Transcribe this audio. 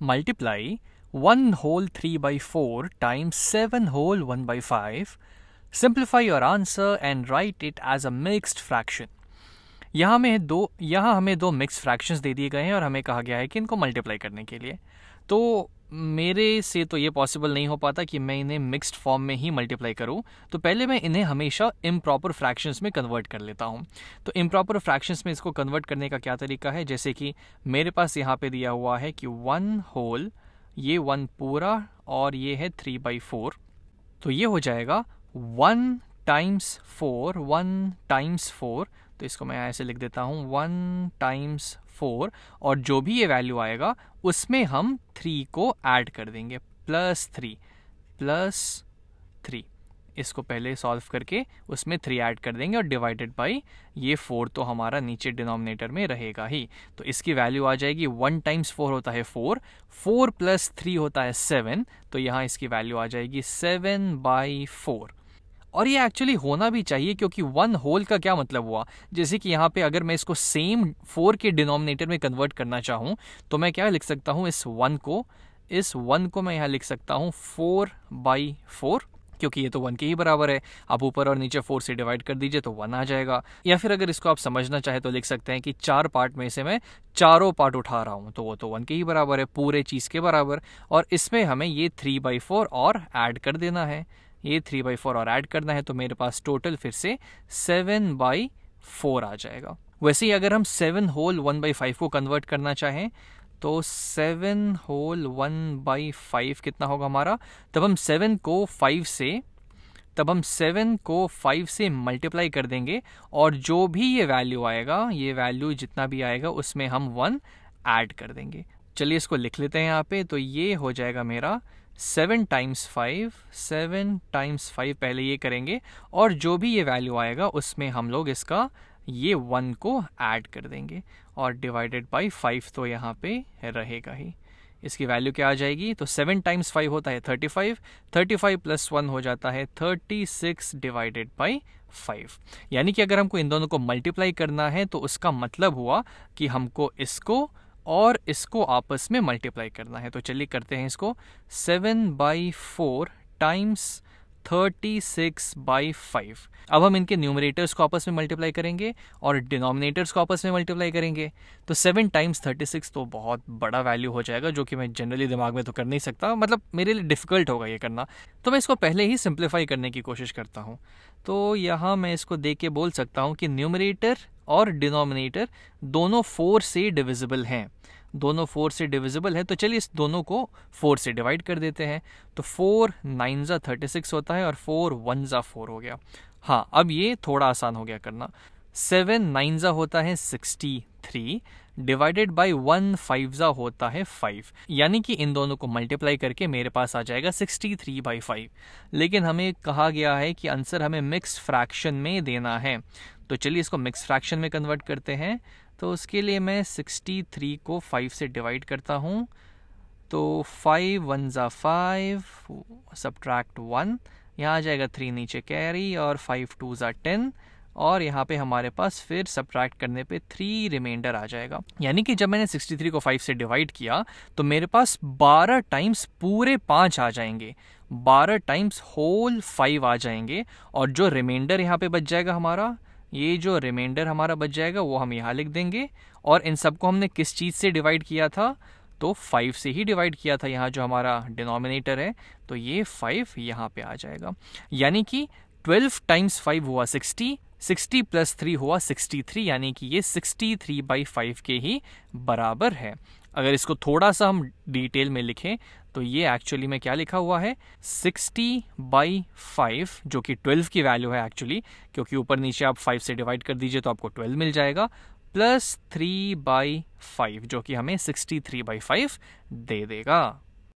multiply 1 whole 3 by 4 times 7 whole 1 by 5. Simplify your answer and write it as a mixed fraction. यहाँ हमें दो यहाँ हमें दो मिक्स फ्रैक्शंस दे दिए गए हैं और हमें कहा गया है कि इनको मल्टीप्लाई करने के लिए तो मेरे से तो ये पॉसिबल नहीं हो पाता कि मैं इन्हें मिक्स्ड फॉर्म में ही मल्टीप्लाई करूं तो पहले मैं इन्हें हमेशा इम प्रॉपर फ्रैक्शंस में कन्वर्ट कर लेता हूं तो इम प्रॉपर फ्रैक्शंस में इसको कन्वर्ट करने का क्या तरीका है जैसे कि मेरे पास यहाँ पे दिया हुआ है कि वन होल ये वन पूरा और ये है थ्री बाई फोर तो ये हो जाएगा one times four one times four तो इसको मैं ऐसे लिख देता हूँ वन टाइम्स फोर और जो भी ये वैल्यू आएगा उसमें हम थ्री को ऐड कर देंगे प्लस थ्री प्लस थ्री इसको पहले सॉल्व करके उसमें थ्री ऐड कर देंगे और डिवाइडेड बाई ये फोर तो हमारा नीचे डिनोमिनेटर में रहेगा ही तो इसकी वैल्यू आ जाएगी वन टाइम्स फोर होता है फोर फोर प्लस थ्री होता है सेवन तो यहाँ इसकी वैल्यू आ जाएगी सेवन बाई फोर और ये एक्चुअली होना भी चाहिए क्योंकि वन होल का क्या मतलब हुआ जैसे कि यहाँ पे अगर मैं इसको सेम फोर के डिनोमिनेटर में कन्वर्ट करना चाहूँ तो मैं क्या लिख सकता हूँ इस वन को इस वन को मैं यहाँ लिख सकता हूँ फोर बाई फोर क्योंकि ये तो वन के ही बराबर है आप ऊपर और नीचे फोर से डिवाइड कर दीजिए तो वन आ जाएगा या फिर अगर इसको आप समझना चाहे तो लिख सकते हैं कि चार पार्ट में से मैं चारों पार्ट उठा रहा हूँ तो वो तो वन के ही बराबर है पूरे चीज़ के बराबर और इसमें हमें ये थ्री बाई फोर और एड कर देना है ये थ्री बाई फोर और ऐड करना है तो मेरे पास टोटल फिर से सेवन बाई फोर आ जाएगा वैसे ही अगर हम seven whole one by five को कन्वर्ट करना चाहें तो seven whole one by five कितना होगा हमारा तब हम सेवन को फाइव से तब हम सेवन को फाइव से मल्टीप्लाई कर देंगे और जो भी ये वैल्यू आएगा ये वैल्यू जितना भी आएगा उसमें हम वन ऐड कर देंगे चलिए इसको लिख लेते हैं यहाँ पे तो ये हो जाएगा मेरा seven times five seven times five पहले ये करेंगे और जो भी ये वैल्यू आएगा उसमें हम लोग इसका ये वन को ऐड कर देंगे और डिवाइडेड बाई फाइव तो यहाँ पे रहेगा ही इसकी वैल्यू क्या आ जाएगी तो सेवन टाइम्स फाइव होता है thirty five thirty five plus one हो जाता है thirty six divided by five यानी कि अगर हमको इन दोनों को मल्टीप्लाई करना है तो उसका मतलब हुआ कि हमको इसको और इसको आपस में मल्टीप्लाई करना है तो चलिए करते हैं इसको seven by four times thirty six by five अब हम इनके न्यूमरेटर्स को आपस में मल्टीप्लाई करेंगे और डिनोमिनेटर्स को आपस में मल्टीप्लाई करेंगे तो सेवन टाइम्स थर्टी सिक्स तो बहुत बड़ा वैल्यू हो जाएगा जो कि मैं जनरली दिमाग में तो कर नहीं सकता मतलब मेरे लिए डिफ़िकल्ट होगा ये करना तो मैं इसको पहले ही सिंप्लीफाई करने की कोशिश करता हूँ तो यहाँ मैं इसको देख के बोल सकता हूँ कि न्यूमरेटर और डिनोमिनेटर दोनों फोर से डिविजिबल हैं दोनों फोर से डिविजिबल है तो चलिए इस दोनों को फोर से डिवाइड कर देते हैं तो फोर नाइन ज़ा थर्टी सिक्स होता है और फोर वन ज़ा फोर हो गया हाँ अब ये थोड़ा आसान हो गया करना सेवन नाइन ज़ा होता है sixty three divided by one five जा होता है फाइव यानी कि इन दोनों को मल्टीप्लाई करके मेरे पास आ जाएगा सिक्सटी थ्री बाई फाइव लेकिन हमें कहा गया है कि आंसर हमें मिक्स फ्रैक्शन में देना है तो चलिए इसको मिक्स फ्रैक्शन में कन्वर्ट करते हैं तो उसके लिए मैं सिक्सटी थ्री को फाइव से डिवाइड करता हूँ तो फाइव वन ज़ा फाइव सब्ट्रैक्ट वन यहाँ आ जाएगा थ्री नीचे कैरी और फाइव टू ज़ा टेन और यहाँ पे हमारे पास फिर सब्ट्रैक्ट करने पे थ्री रिमाइंडर आ जाएगा यानी कि जब मैंने 63 को 5 से डिवाइड किया तो मेरे पास 12 टाइम्स पूरे पाँच आ जाएंगे 12 टाइम्स होल फाइव आ जाएंगे और जो रिमाइंडर यहाँ पे बच जाएगा हमारा ये जो रिमाइंडर हमारा बच जाएगा वो हम यहाँ लिख देंगे और इन सबको हमने किस चीज़ से डिवाइड किया था तो फाइव से ही डिवाइड किया था यहाँ जो हमारा डिनोमिनेटर है तो ये फाइव यहाँ पे आ जाएगा यानी कि ट्वेल्व टाइम्स फाइव हुआ सिक्सटी सिक्सटी प्लस थ्री हुआ सिक्सटी थ्री यानी कि ये सिक्सटी थ्री बाई फाइव के ही बराबर है अगर इसको थोड़ा सा हम डिटेल में लिखें तो ये एक्चुअली में क्या लिखा हुआ है 60 बाई फाइव जो कि 12 की वैल्यू है एक्चुअली क्योंकि ऊपर नीचे आप 5 से डिवाइड कर दीजिए तो आपको 12 मिल जाएगा प्लस थ्री बाई फाइव जो कि हमें 63 थ्री बाई फाइव दे देगा